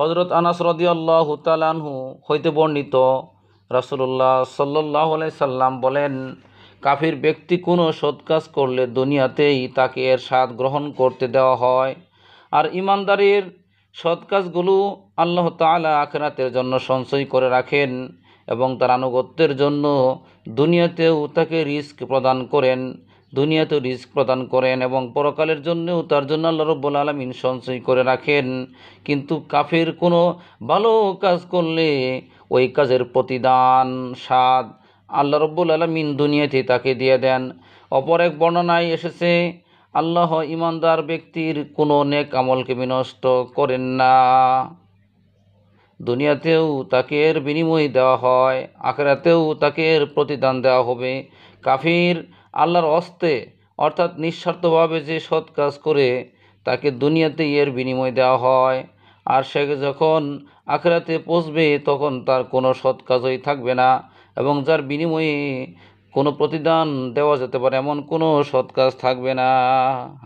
হজরত আনাস রদিয়াল্লাহ তালানহু হইতে বর্ণিত রাসুল্লাহ সাল্লাহ সাল্লাম বলেন কাফির ব্যক্তি কোনো সৎকাজ করলে দুনিয়াতেই তাকে এর স্বাদ গ্রহণ করতে দেওয়া হয় আর ইমানদারির কাজগুলো আল্লাহ তালা আখেরাতের জন্য সঞ্চয় করে রাখেন এবং তার আনুগত্যের জন্য দুনিয়াতেও তাকে রিস্ক প্রদান করেন দুনিয়াতে রিস্ক প্রদান করেন এবং পরকালের জন্যেও তার জন্য আল্লাহ রব্বুল আলমিন সঞ্চয় করে রাখেন কিন্তু কাফের কোনো ভালো কাজ করলে ওই কাজের প্রতিদান স্বাদ আল্লাহ রব্বুল আলমিন দুনিয়াতে তাকে দিয়ে দেন অপর এক বর্ণনায় এসেছে আল্লাহ ইমানদার ব্যক্তির কোনো নেক আমলকে বিনষ্ট করেন না দুনিয়াতেও তাকে এর বিনিময় দেওয়া হয় আখেরাতেও তাকে এর প্রতিদান দেওয়া হবে কাফির আল্লাহর অস্তে অর্থাৎ নিঃস্বার্থভাবে যে সৎ কাজ করে তাকে দুনিয়াতে এর বিনিময় দেওয়া হয় আর সে যখন আখরাতে পৌঁছবে তখন তার কোনো সৎ কাজই থাকবে না এবং যার বিনিময়ে কোনো প্রতিদান দেওয়া যেতে পারে এমন কোনো সৎ কাজ থাকবে না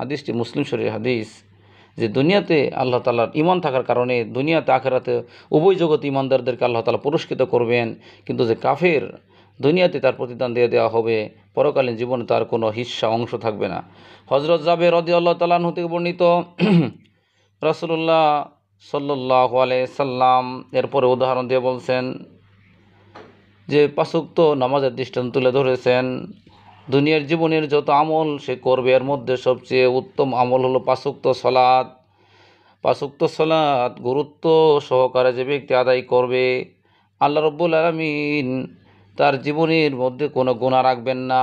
হাদিসটি মুসলিম শরীর হাদিস যে দুনিয়াতে আল্লাহ তালার ইমান থাকার কারণে দুনিয়াতে আখেরাতে উভয় জগৎ ইমানদারদেরকে আল্লাহ তালা পুরস্কৃত করবেন কিন্তু যে কাফের দুনিয়াতে তার প্রতিদান দিয়ে দেওয়া হবে পরকালীন জীবনে তার কোনো হিস্সা অংশ থাকবে না হজরত জাবে রদি আল্লাহ তালাহ থেকে বর্ণিত রাসুল্লাহ সাল্লাহ সাল্লাম এরপরে উদাহরণ দিয়ে বলছেন যে পাশুক্ত নামাজের দৃষ্টান্ত তুলে ধরেছেন দুনিয়ার জীবনের যত আমল সে করবে এর মধ্যে সবচেয়ে উত্তম আমল হলো পাশুক্ত সলাদ পাশুক্ত সলাদ গুরুত্ব সহকারে যে ব্যক্তি আদায় করবে আল্লাহ রব্বুল আলমিন তার জীবনের মধ্যে কোনো গোনা রাখবেন না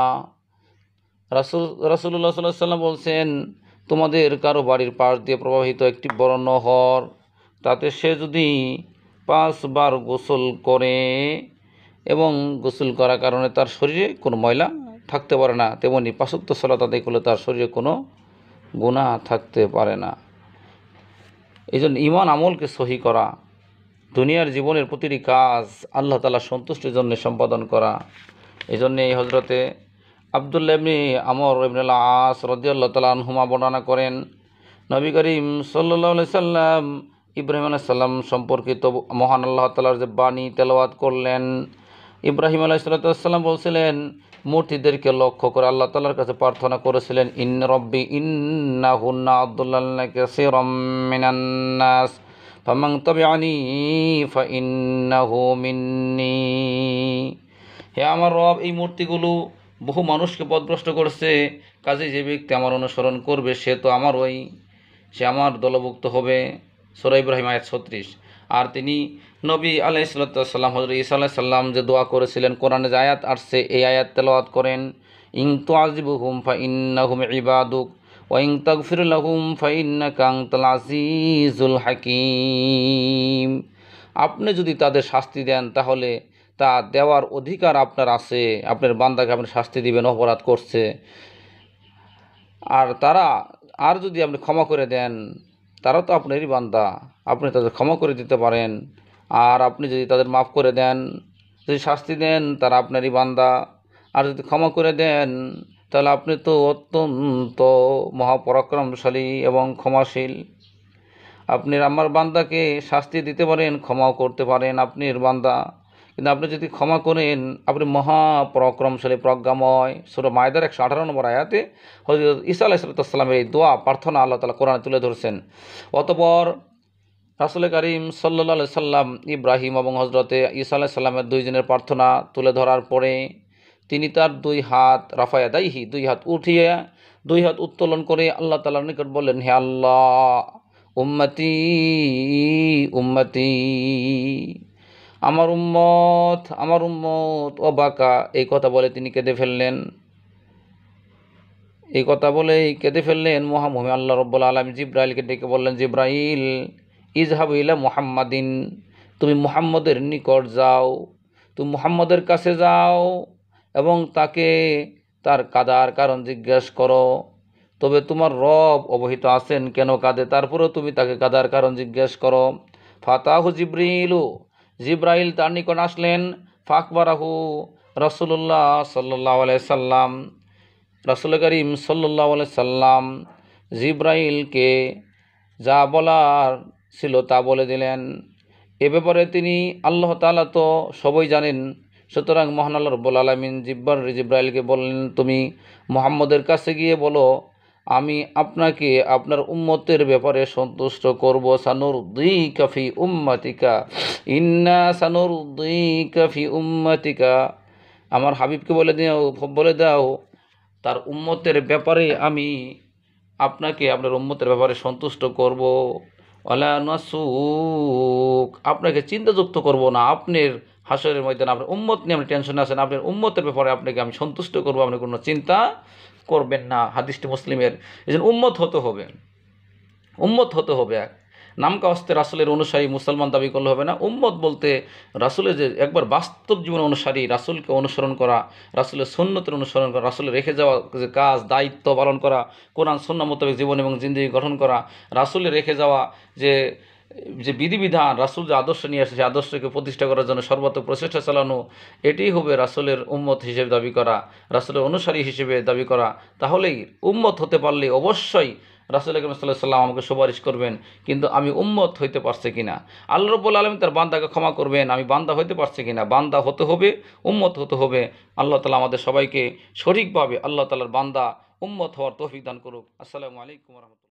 রাসুল রাসুল্লাহ সাল্লাহ সাল্লাম বলছেন তোমাদের কারো বাড়ির পাশ দিয়ে প্রবাহিত একটি বড় নহর তাতে সে যদি পাঁচবার গোসল করে এবং গোসল করার কারণে তার শরীরে কোনো ময়লা থাকতে পারে না তেমনি পাশুক্ত সলাত আদায় করলে তার শরীরে কোনো গুণা থাকতে পারে না এই জন্য ইমান আমলকে সহি করা দুনিয়ার জীবনের প্রতিটি কাজ আল্লাহ তালা সন্তুষ্টির জন্য সম্পাদন করা এই জন্যে এই হজরতে আবদুল্লাবনি আমর ইবনুল আস রদিয়াল্লাহ তালা হুমা বর্ণনা করেন নবী করিম সাল্লি সাল্লাম ইব্রাহিম আলাইসাল্লাম সম্পর্কিত মহান আল্লাহ তালার যে বাণী তেলাওয়াত করলেন ইব্রাহিম আলাইসাল্লাম বলছিলেন মূর্তিদেরকে লক্ষ্য করে আল্লাহ তালার কাছে প্রার্থনা করেছিলেন ইন রব্বি ইন্না হুন্না আবদুল্লাহ কাসিরম ফমং তবে আনি মিন্নি হে আমার রব এই মূর্তিগুলো বহু মানুষকে পদভ্রষ্ট করছে কাজে যে ব্যক্তি আমার অনুসরণ করবে সে তো আমার ওই সে আমার দলভুক্ত হবে সোরা ইব্রাহিম আয়াত ছত্রিশ আর তিনি নবী আলাহ সাল্লাম হজর ইসা আলাহ সাল্লাম যে দোয়া করেছিলেন কোরআনে যে আয়াত আসছে এই আয়াত তেলাওয়াত করেন ইং তো আজিব হুম ফা ইন্না হুম ইবাদুক ওয়াইং তগফির লাহুম ফাইন কাংতাল হাকিম আপনি যদি তাদের শাস্তি দেন তাহলে তা দেওয়ার অধিকার আপনার আছে আপনার বান্দাকে আপনি শাস্তি দিবেন অপরাধ করছে আর তারা আর যদি আপনি ক্ষমা করে দেন তারা তো আপনারই বান্দা আপনি তাদের ক্ষমা করে দিতে পারেন আর আপনি যদি তাদের মাফ করে দেন যদি শাস্তি দেন তারা আপনারই বান্দা আর যদি ক্ষমা করে দেন তাহলে আপনি তো অত্যন্ত মহাপরাক্রমশালী এবং ক্ষমাশীল আপনি আমার বান্দাকে শাস্তি দিতে পারেন ক্ষমাও করতে পারেন আপনি এর বান্দা কিন্তু আপনি যদি ক্ষমা করেন আপনি মহাপরাক্রমশালী প্রজ্ঞাময় সুর মায়দার একশো আঠারো নম্বর আয়াতে হজরত ইসা আলাইসালামের এই দোয়া প্রার্থনা আল্লাহ তালা কোরআনে তুলে ধরছেন অতপর রাসুল করিম সাল্লা সাল্লাম ইব্রাহিম এবং হজরতে ইসা আলাহিসাল্লামের দুইজনের প্রার্থনা তুলে ধরার পরে তিনি তার দুই হাত রাফায়া দাইহি দুই হাত উঠিয়ে দুই হাত উত্তোলন করে আল্লাহ তালার নিকট বললেন হে আল্লাহ উম্মতি উম্মতি আমার উম্মত আমার উম্মত ও বাঁকা এই কথা বলে তিনি কেঁদে ফেললেন এই কথা বলে কেঁদে ফেললেন মোহাম্মদ আল্লাহ রব্বুল আলম জিব্রাহলকে ডেকে বললেন জিব্রাহল ইজহাব ইলা মুহাম্মাদিন তুমি মুহাম্মদের নিকট যাও তুমি মুহাম্মদের কাছে যাও এবং তাকে তার কাদার কারণ জিজ্ঞেস করো তবে তোমার রব অবহিত আছেন কেন কাঁদে তারপরেও তুমি তাকে কাদার কারণ জিজ্ঞেস করো ফাতাহু জিব্রিলু জিব্রাইল তার নিকট আসলেন ফাকবারাহু রসুল্লাহ সাল্লাহ সাল্লাম রসুল করিম সাল্লাহ সাল্লাম জিব্রাইলকে যা বলার ছিল তা বলে দিলেন এ ব্যাপারে তিনি আল্লাহ তালা তো সবই জানেন সুতরাং মহান আল্লাহ রব্বুল আলমিন জিব্বার জিব্রাইলকে বললেন তুমি মোহাম্মদের কাছে গিয়ে বলো আমি আপনাকে আপনার উম্মতের ব্যাপারে সন্তুষ্ট করব সানুর দুই কাফি উম্মাতিকা ইন্না সানুর দুই কাফি উম্মাতিকা আমার হাবিবকে বলে দাও বলে দাও তার উম্মতের ব্যাপারে আমি আপনাকে আপনার উম্মতের ব্যাপারে সন্তুষ্ট করব অলা নাসুক আপনাকে চিন্তাযুক্ত করব না আপনার হাসরের ময়দানে আপনার উম্মত নিয়ে আপনি টেনশনে আসেন আপনার উম্মতের ব্যাপারে আপনাকে আমি সন্তুষ্ট করবো আপনি কোনো চিন্তা করবেন না হাদিসটি মুসলিমের এই জন্য উম্মত হতে হবে উম্মত হতে হবে এক নামকা অস্তে রাসুলের অনুসারী মুসলমান দাবি করলে হবে না উম্মত বলতে রাসুলের যে একবার বাস্তব জীবন অনুসারী রাসুলকে অনুসরণ করা রাসুলের সুন্নতের অনুসরণ করা রাসুলের রেখে যাওয়া যে কাজ দায়িত্ব পালন করা কোরআন সন্না মোতাবেক জীবন এবং জিন্দগি গঠন করা রাসুলের রেখে যাওয়া যে যে বিধিবিধান রাসুল যে আদর্শ নিয়ে আসে সেই আদর্শকে প্রতিষ্ঠা করার জন্য সর্বাত্মক প্রচেষ্টা চালানো এটিই হবে রাসুলের উম্মত হিসেবে দাবি করা রাসুলের অনুসারী হিসেবে দাবি করা তাহলেই উম্মত হতে পারলে অবশ্যই রাসুল আকরম সাল্লাহ সাল্লাম আমাকে সুপারিশ করবেন কিন্তু আমি উম্মত হইতে পারছে কিনা আল্লাহ রব্বুল আলম তার বান্দাকে ক্ষমা করবেন আমি বান্দা হইতে পারছে কিনা বান্দা হতে হবে উম্মত হতে হবে আল্লাহ তালা আমাদের সবাইকে সঠিকভাবে আল্লাহ তালার বান্দা উম্মত হওয়ার তৌফিক দান করুক আসসালামু আলাইকুম রহমতুল